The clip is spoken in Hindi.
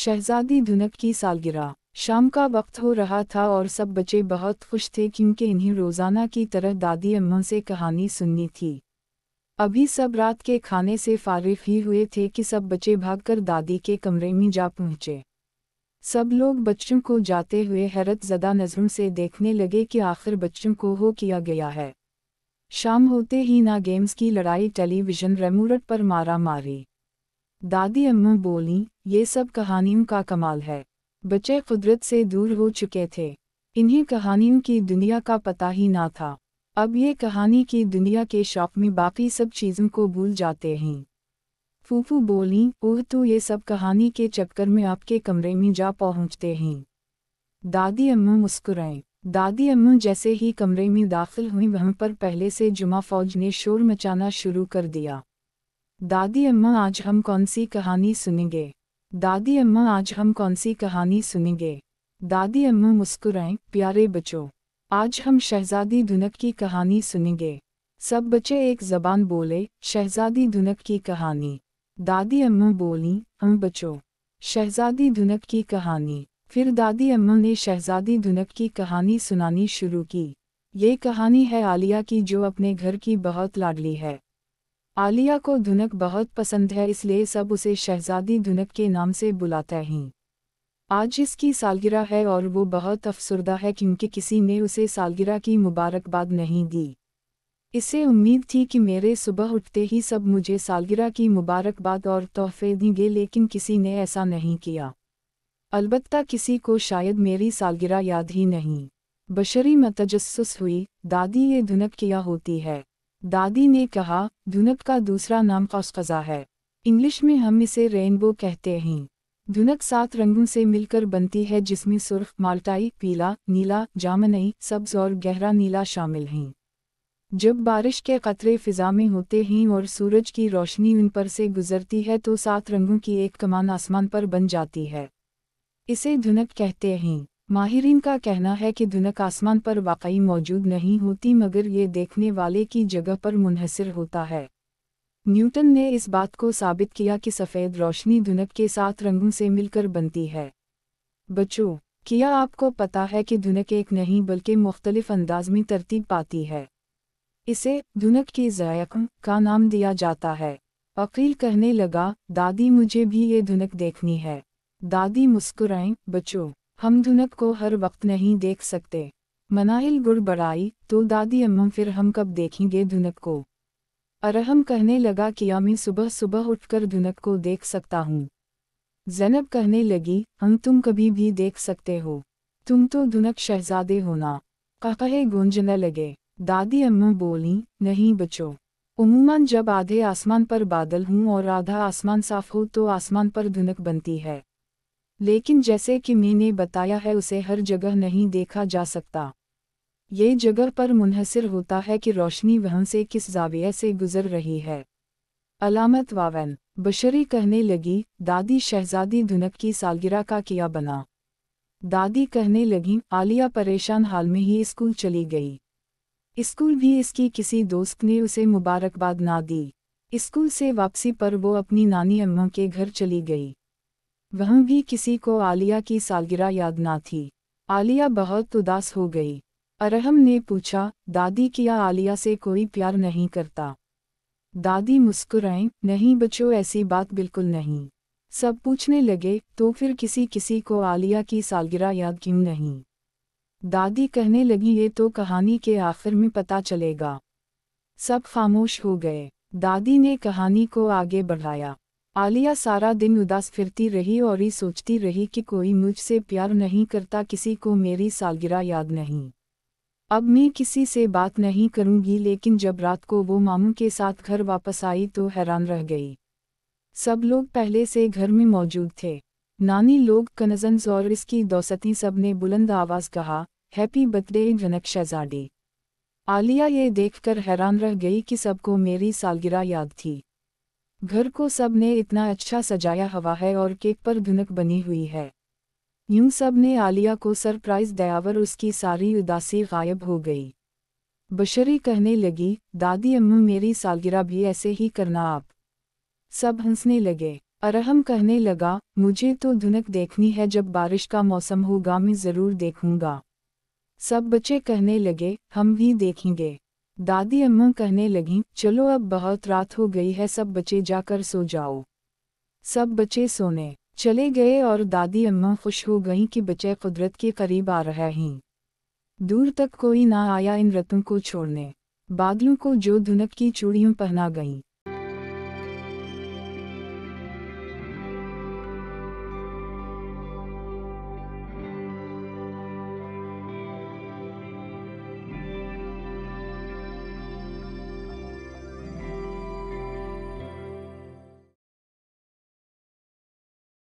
शहजादी धुनक की सालगिरह शाम का वक्त हो रहा था और सब बच्चे बहुत खुश थे क्योंकि इन्हें रोज़ाना की तरह दादी अम्मा से कहानी सुननी थी अभी सब रात के खाने से फ़ारिफ ही हुए थे कि सब बच्चे भागकर दादी के कमरे में जा पहुंचे सब लोग बच्चों को जाते हुए हैरत ज़दा नज़रों से देखने लगे कि आखिर बच्चों को हो किया गया है शाम होते ही ना गेम्स की लड़ाई टेलीविज़न रेमूरट पर मारा मारी दादी अम्मा बोली ये सब कहानियों का कमाल है बच्चे कुदरत से दूर हो चुके थे इन्हें कहानियों की दुनिया का पता ही ना था अब ये कहानी की दुनिया के शौक में बाकी सब चीज़ों को भूल जाते हैं फूफू बोली ओह तो ये सब कहानी के चक्कर में आपके कमरे में जा पहुंचते हैं दादी अम्मा मुस्कुराए दादी अम्मा जैसे ही कमरे में दाखिल हुई वहां पर पहले से जुमा फौज ने शोर मचाना शुरू कर दिया दादी अम्मा आज हम कौन सी कहानी सुनेंगे दादी अम्मा आज हम कौन सी कहानी सुनेंगे दादी अम्मा मुस्कुराएं प्यारे बच्चों आज हम शहजादी धुनक की कहानी सुनेंगे सब बच्चे एक जबान बोले शहजादी धुनक की कहानी दादी अम्मा बोली हम बच्चो शहजादी धुनक की कहानी फिर दादी अम्मा ने शहजादी धुनक की कहानी सुनानी शुरू की ये कहानी है आलिया की जो अपने घर की बहुत लाडली है आलिया को धुनक बहुत पसंद है इसलिए सब उसे शहजादी धुनक के नाम से बुलाते हैं आज इसकी सालगिरह है और वो बहुत अफसरदा है क्योंकि किसी ने उसे सालगिरह की मुबारकबाद नहीं दी इसे उम्मीद थी कि मेरे सुबह उठते ही सब मुझे सालगिरह की मुबारकबाद और तोहफे देंगे लेकिन किसी ने ऐसा नहीं किया अलबत् किसी को शायद मेरी सालगिरह याद ही नहीं बशरी मतजस हुई दादी ये धुनक किया होती है दादी ने कहा धुनक का दूसरा नाम कौसकजा है इंग्लिश में हम इसे रेनबो कहते हैं धुनक सात रंगों से मिलकर बनती है जिसमें सुर्ख माल्टाई पीला नीला जामनई सब्ज और गहरा नीला शामिल हैं जब बारिश के कतरे फिजा में होते हैं और सूरज की रोशनी उन पर से गुजरती है तो सात रंगों की एक कमान आसमान पर बन जाती है इसे धुनक कहते हैं माहरीन का कहना है कि धुनक आसमान पर वाकई मौजूद नहीं होती मगर ये देखने वाले की जगह पर मुनहसर होता है न्यूटन ने इस बात को साबित किया कि सफ़ेद रोशनी धुनक के साथ रंगों से मिलकर बनती है बच्चों किया आपको पता है कि धुनक एक नहीं बल्कि मुख्तलिफ अंदाज में तरतीब पाती है इसे धुनक की जयक का नाम दिया जाता है अकील कहने लगा दादी मुझे भी ये धुनक देखनी है दादी मुस्कुराएं बच्चों हम धुनक को हर वक्त नहीं देख सकते मनाहिल गुड़बड़ाई तो दादी अम्मा फिर हम कब देखेंगे धुनक को अरहम कहने लगा कि मैं सुबह सुबह उठकर धुनक को देख सकता हूँ जैनब कहने लगी हम तुम कभी भी देख सकते हो तुम तो धुनक शहजादे होना गूंज गूंजने लगे दादी अम्मा बोली नहीं बचो उमूमन जब आधे आसमान पर बादल हूँ और आधा आसमान साफ हो तो आसमान पर धुनक बनती है लेकिन जैसे कि मैंने बताया है उसे हर जगह नहीं देखा जा सकता ये जगह पर मुनहसर होता है कि रोशनी वहन से किस जाविये से गुजर रही है अलामत वावन बशरी कहने लगी दादी शहजादी धुनक की सालगिरह का किया बना दादी कहने लगी आलिया परेशान हाल में ही स्कूल चली गई स्कूल भी इसकी किसी दोस्त ने उसे मुबारकबाद ना दी स्कूल से वापसी पर वो अपनी नानी अम्मा के घर चली गई वह भी किसी को आलिया की सालगिरह याद ना थी आलिया बहुत उदास हो गई अरहम ने पूछा दादी किया आलिया से कोई प्यार नहीं करता दादी मुस्कुराएं नहीं बचो ऐसी बात बिल्कुल नहीं सब पूछने लगे तो फिर किसी किसी को आलिया की सालगिरह याद क्यों नहीं दादी कहने लगी ये तो कहानी के आखिर में पता चलेगा सब खामोश हो गए दादी ने कहानी को आगे बढ़ाया आलिया सारा दिन उदास फिरती रही और ये सोचती रही कि कोई मुझसे प्यार नहीं करता किसी को मेरी सालगिरह याद नहीं अब मैं किसी से बात नहीं करूंगी लेकिन जब रात को वो मामू के साथ घर वापस आई तो हैरान रह गई सब लोग पहले से घर में मौजूद थे नानी लोग कनजन्स और इसकी दौसती सब ने बुलंद आवाज कहा हैप्पी बर्थडे जनक शहजादी आलिया ये देखकर हैरान रह गई कि सबको मेरी सालगिरह याद थी घर को सब ने इतना अच्छा सजाया हुआ है और केक पर धुनक बनी हुई है यूं सब ने आलिया को सरप्राइज दयावर उसकी सारी उदासी गायब हो गई बशरी कहने लगी दादी अम्मू मेरी सालगिरह भी ऐसे ही करना आप सब हंसने लगे अरहम कहने लगा मुझे तो धुनक देखनी है जब बारिश का मौसम होगा मैं ज़रूर देखूंगा सब बच्चे कहने लगे हम भी देखेंगे दादी अम्मा कहने लगीं चलो अब बहुत रात हो गई है सब बच्चे जाकर सो जाओ सब बच्चे सोने चले गए और दादी अम्मा खुश हो गई कि बच्चे कुदरत के करीब आ रहे हैं दूर तक कोई ना आया इन रतों को छोड़ने बादलों को जो धुनक की चूड़ियों पहना गईं